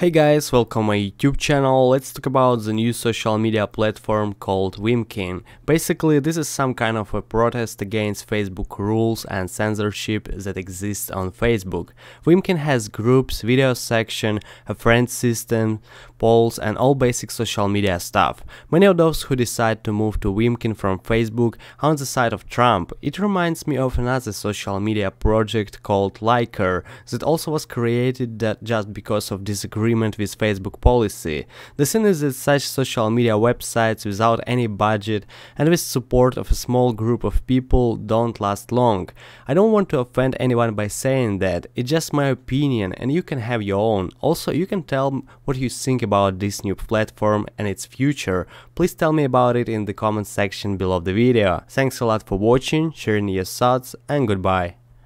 Hey guys, welcome to my YouTube channel. Let's talk about the new social media platform called Wimkin. Basically, this is some kind of a protest against Facebook rules and censorship that exists on Facebook. Wimkin has groups, video section, a friend system, polls and all basic social media stuff. Many of those who decide to move to Wimkin from Facebook are on the side of Trump. It reminds me of another social media project called Liker that also was created that just because of disagreement agreement with Facebook policy. The thing is that such social media websites without any budget and with support of a small group of people don't last long. I don't want to offend anyone by saying that, it's just my opinion and you can have your own. Also, you can tell what you think about this new platform and its future. Please tell me about it in the comment section below the video. Thanks a lot for watching, sharing your thoughts and goodbye.